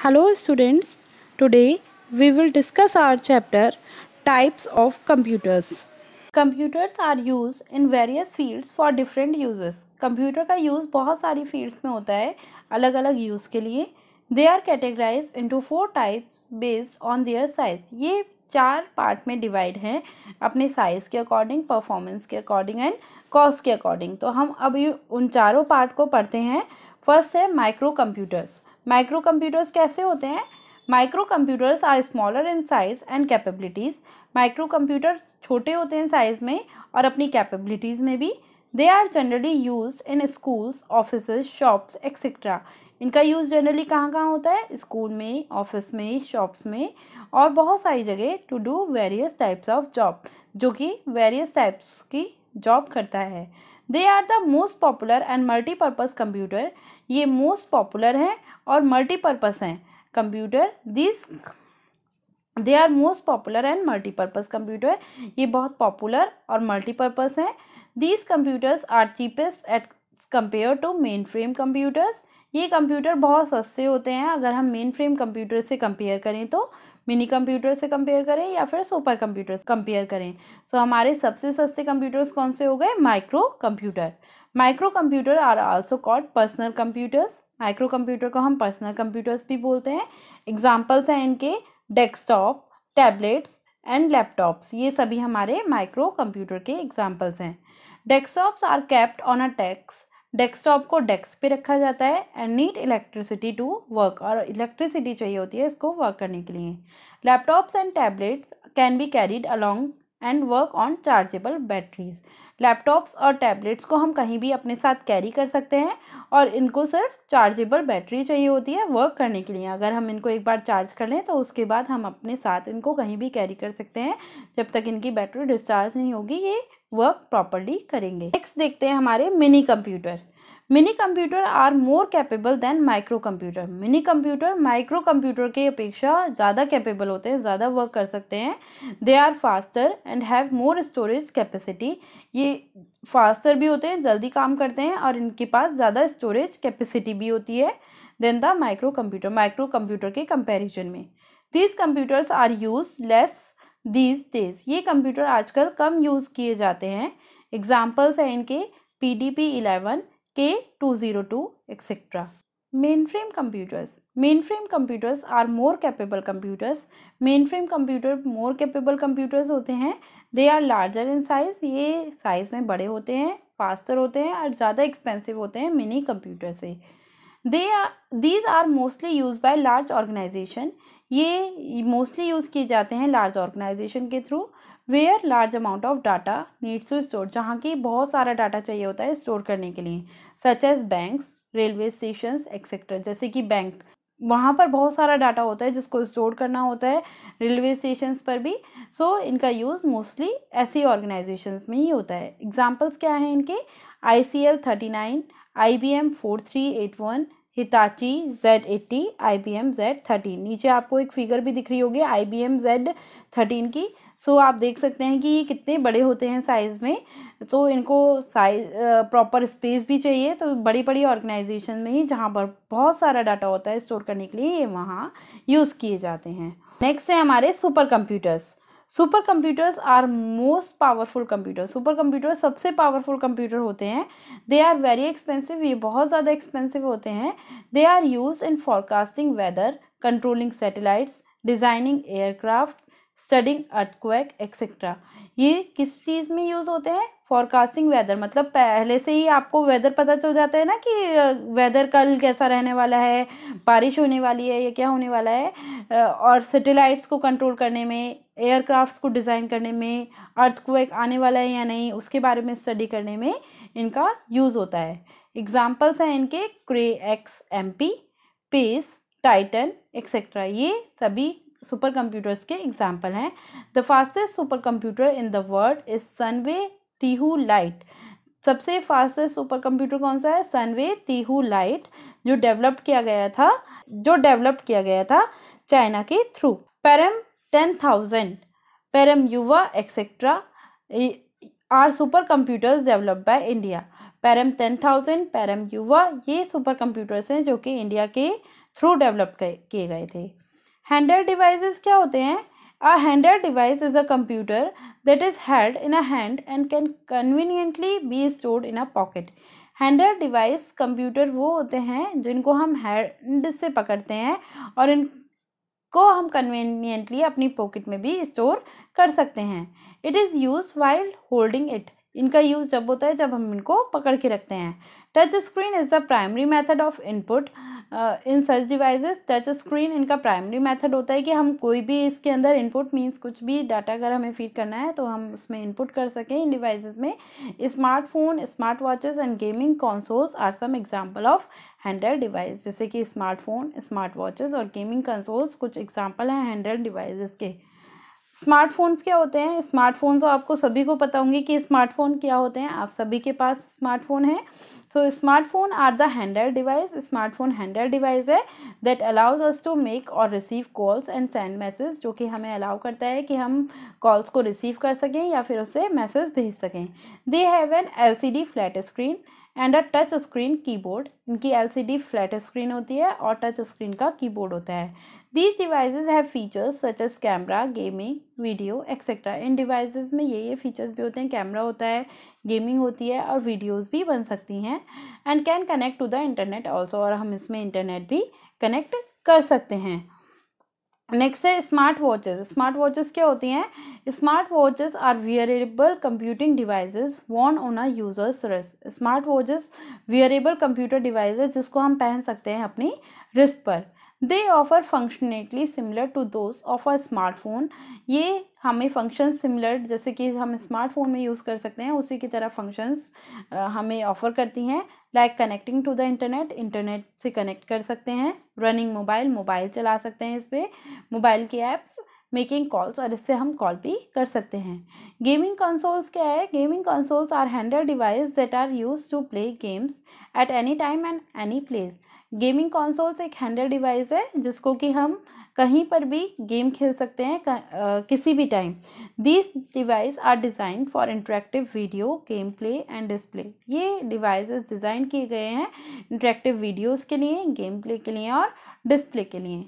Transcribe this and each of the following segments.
Hello students, today we will discuss our chapter Types of Computers. Computers are used in various fields for different uses. Computer का use बहुत सारी fields में होता है अलग अलग use के लिए They are categorized into four types based on their size. ये चार पार्ट में डिवाइड हैं अपने साइज़ के अकॉर्डिंग परफॉर्मेंस के अकॉर्डिंग एंड कॉस्ट के अकॉर्डिंग तो हम अभी उन चारों पार्ट को पढ़ते हैं फर्स्ट है माइक्रो कंप्यूटर्स माइक्रो कंप्यूटर्स कैसे होते हैं micro computers are smaller in size and capabilities micro computers छोटे होते हैं साइज़ में और अपनी कैपेबिलिटीज़ में भी they are generally use in schools office shops etcetera इनका यूज़ जनरली कहाँ कहाँ होता है स्कूल में ऑफिस में शॉप्स में और बहुत सारी जगह to do various types of job जो कि वेरियस टाइप्स की जॉब करता है they are the most popular and multipurpose computer ये मोस्ट पॉपुलर हैं और मल्टीपर्पज़ हैं computer this they are most popular and multipurpose computer ये बहुत पॉपुलर और मल्टीपर्पज़ हैं these computers are cheapest at compare to main frame computers ये computer बहुत सस्ते होते हैं अगर हम मेन फ्रेम कंप्यूटर से कंपेयर करें तो मिनी कंप्यूटर से कंपेयर करें या फिर सुपर कंप्यूटर से कंपेयर करें सो so, हमारे सबसे सस्ते कंप्यूटर्स कौन से हो गए micro computer micro computer are also called personal computers micro computer को हम पर्सनल कंप्यूटर्स भी बोलते हैं एग्जाम्पल्स हैं इनके डेस्कटॉप टैबलेट्स एंड लैपटॉप्स ये सभी हमारे माइक्रो कंप्यूटर के एग्जाम्पल्स हैं desktops are kept on a टेक्स डेस्कटॉप को डेस्क पे रखा जाता है and need electricity to work और इलेक्ट्रिसिटी चाहिए होती है इसको वर्क करने के लिए laptops and tablets can be carried along and work on chargeable batteries laptops और टैबलेट्स को हम कहीं भी अपने साथ कैरी कर सकते हैं और इनको सिर्फ चार्जेबल बैटरी चाहिए होती है वर्क करने के लिए अगर हम इनको एक बार चार्ज कर लें तो उसके बाद हम अपने साथ इनको कहीं भी कैरी कर सकते हैं जब तक इनकी बैटरी डिस्चार्ज नहीं होगी ये वर्क प्रॉपरली करेंगे नेक्स्ट देखते हैं हमारे mini computer mini computer are more capable than micro computer mini computer micro computer के अपेक्षा ज़्यादा कैपेबल होते हैं ज़्यादा वर्क कर सकते हैं they are faster and have more storage capacity ये फास्टर भी होते हैं जल्दी काम करते हैं और इनके पास ज़्यादा स्टोरेज कैपेसिटी भी होती है than the micro computer micro computer के कंपेरिजन में these computers are use less these days ये कंप्यूटर आजकल कम यूज़ किए जाते हैं एग्जाम्पल्स हैं इनके पी डी पी इलेवन के two zero two etcetera mainframe computers mainframe computers are more capable computers mainframe computer more capable computers होते हैं they are larger in size ये size में बड़े होते हैं faster होते हैं और ज़्यादा expensive होते हैं mini computer से they are these are mostly used by large organization ये mostly use किए जाते हैं large organization के through where large amount of data needs to store जहाँ की बहुत सारा डाटा चाहिए होता है स्टोर करने के लिए such as banks railway station etcetera जैसे कि बैंक वहाँ पर बहुत सारा डाटा होता है जिसको स्टोर करना होता है रेलवे स्टेशन पर भी सो so, इनका यूज़ मोस्टली ऐसी ऑर्गेनाइजेशंस में ही होता है एग्जाम्पल्स क्या हैं इनके I C L thirty nine I B M four three eight one Hitachi Z eighty I B M Z thirteen नीचे आपको एक फिगर भी दिख रही होगी I B M Z thirteen की सो so, आप देख सकते हैं कि ये कितने बड़े होते हैं साइज़ में तो so, इनको साइज प्रॉपर स्पेस भी चाहिए तो बड़ी बड़ी ऑर्गेनाइजेशन में ही जहाँ पर बहुत सारा डाटा होता है स्टोर करने के लिए ये वहाँ यूज़ किए जाते हैं नेक्स्ट है हमारे super computers super computers are most powerful computer super computer सबसे पावरफुल कंप्यूटर होते हैं दे आर वेरी एक्सपेंसिव ये बहुत ज़्यादा एक्सपेंसिव होते हैं they are use in forecasting weather controlling satellites designing aircraft studying earthquake etcetera ये किस चीज़ में यूज़ होते हैं फॉरकास्टिंग वेदर मतलब पहले से ही आपको वेदर पता चल जाता है ना कि वेदर कल कैसा रहने वाला है बारिश होने वाली है या क्या होने वाला है और सेटेलाइट्स को कंट्रोल करने में एयरक्राफ्ट्स को डिज़ाइन करने में अर्थक्वेक आने वाला है या नहीं उसके बारे में स्टडी करने में इनका यूज़ होता है एग्जाम्पल्स हैं इनके Cray X M P pace Titan etcetera ये सभी सुपर कंप्यूटर्स के एग्जाम्पल हैं the fastest super computer in the world is Sunway TaihuLight सबसे फास्टेस्ट सुपर कंप्यूटर कौन सा है सनवे तीहू लाइट जो डेवलप किया गया था जो डेवलप किया गया था चाइना के थ्रू Param ten thousand Param Yuva etcetera are super computers develop by India Param ten thousand Param Yuva ये सुपर कंप्यूटर्स हैं जो कि इंडिया के थ्रू डेवलप किए गए थे हैंडल डिवाइसेस क्या होते हैं a handle device is a computer that is held in a hand and can conveniently be stored in a pocket handle device computer वो होते हैं जिनको हम हैंड से पकड़ते हैं और इनको हम कन्वीनियंटली अपनी पॉकेट में भी स्टोर कर सकते हैं it is use while holding it इनका यूज़ जब होता है जब हम इनको पकड़ के रखते हैं touch screen is the primary method of input in सर्च डिवाइसेस टच स्क्रीन इनका प्राइमरी मेथड होता है कि हम कोई भी इसके अंदर इनपुट मींस कुछ भी डाटा अगर हमें फीड करना है तो हम उसमें इनपुट कर सकें इन डिवाइसेस में smartphone smart watches and gaming consoles are some example of handle device जैसे कि स्मार्टफोन स्मार्ट वॉचेस और गेमिंग कंसोल्स कुछ एग्जाम्पल हैं हैंडल डिवाइसेस के स्मार्टफोन्स क्या होते हैं स्मार्टफोन्स तो आपको सभी को पता होंगे कि स्मार्टफ़ोन क्या होते हैं आप सभी के पास स्मार्टफ़ोन है so smartphone are the handle device smartphone handle device है that allows us to make और receive calls and send message जो कि हमें अलाउ करता है कि हम कॉल्स को रिसीव कर सकें या फिर उसे मैसेज भेज सकें they have an L C D flat screen and a touch screen keyboard इनकी एलसीडी फ्लैट स्क्रीन होती है और टच स्क्रीन का कीबोर्ड होता है These devices have features such as camera, gaming, video, etc. In devices में ये ये features भी होते हैं कैमरा होता है गेमिंग होती है और videos भी बन सकती हैं and can connect to the internet also और हम इसमें इंटरनेट भी कनेक्ट कर सकते हैं नेक्स्ट है स्मार्ट वॉचेस स्मार्ट वॉचेस क्या होती हैं smart watches are wearable computing devices worn on a user's wrist smart watches wearable computer devices जिसको हम पहन सकते हैं अपनी रिस्ट पर they offer functionality similar to those of a smartphone ये हमें फंक्शन सिमिलर जैसे कि हम स्मार्टफोन में यूज़ कर सकते हैं उसी की तरह फंक्शंस हमें ऑफर करती हैं like connecting to the internet internet से कनेक्ट कर सकते हैं रनिंग मोबाइल मोबाइल चला सकते हैं इस पर मोबाइल के ऐप्स मेकिंग कॉल्स और इससे हम कॉल भी कर सकते हैं गेमिंग कंसोल्स क्या है gaming consoles are handle device that are use to play games at any time and any place gaming consoles एक हैंडल डिवाइस है जिसको कि हम कहीं पर भी गेम खेल सकते हैं आ, किसी भी time this device are design for interactive video game play and display ये डिवाइसेस डिज़ाइन किए गए हैं इंटरेक्टिव वीडियोस के लिए गेम प्ले के लिए और डिस्प्ले के लिए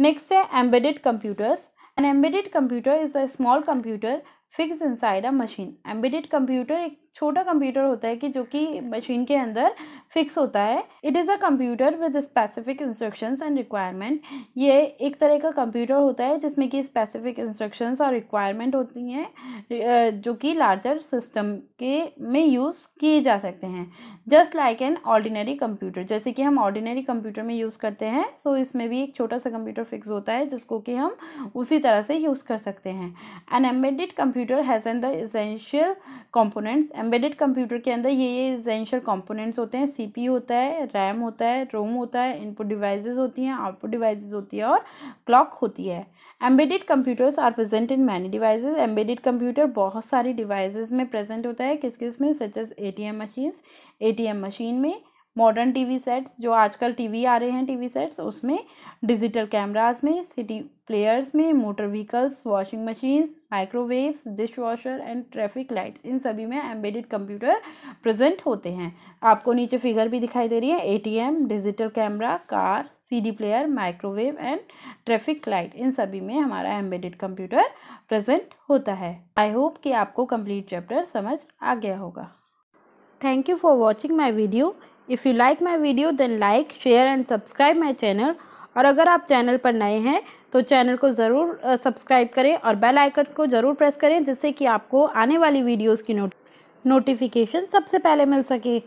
नेक्स्ट है embedded computers an embedded computer is a small computer fix inside a machine embedded computer एक छोटा कंप्यूटर होता है कि जो कि मशीन के अंदर फिक्स होता है it is a computer with specific instructions and requirement ये एक तरह का कंप्यूटर होता है जिसमें कि स्पेसिफिक इंस्ट्रक्शंस और रिक्वायरमेंट होती हैं जो कि लार्जर सिस्टम के में यूज़ किए जा सकते हैं just like an ordinary computer जैसे कि हम ऑर्डिनरी कंप्यूटर में यूज़ करते हैं सो तो so इसमें भी एक छोटा सा कंप्यूटर फिक्स होता है जिसको कि हम उसी तरह से यूज़ कर सकते हैं an embedded computer has an the essential components embedded computer के अंदर ये ये इजेंशियल कॉम्पोनेंट्स होते हैं सी होता है रैम होता है रोम होता है इनपुट डिवाइसेज होती हैं आउटपुट डिवाइज होती है और क्लॉक होती है embedded computers are present in many devices embedded computer बहुत सारी डिवाइसेस में प्रेजेंट होता है किस किस में such as A machines A machine में मॉडर्न टी वी सेट्स जो आजकल टी वी आ रहे हैं टी वी सेट्स उसमें डिजिटल कैमराज में सिटी प्लेयर्स में motor vehicles washing machines microwaves dish washer and traffic lights इन सभी में एम्बेडेड कंप्यूटर प्रेजेंट होते हैं आपको नीचे फिगर भी दिखाई दे रही है A T M digital camera car CD player microwave and traffic light इन सभी में हमारा एम्बेडेड कंप्यूटर प्रेजेंट होता है आई होप कि आपको कंप्लीट चैप्टर समझ आ गया होगा thank you for watching my video if you like my video then like share and subscribe my channel और अगर आप चैनल पर नए हैं तो चैनल को ज़रूर सब्सक्राइब करें और बेल आइकन को ज़रूर प्रेस करें जिससे कि आपको आने वाली वीडियोस की नोट नोटिफिकेशन सबसे पहले मिल सके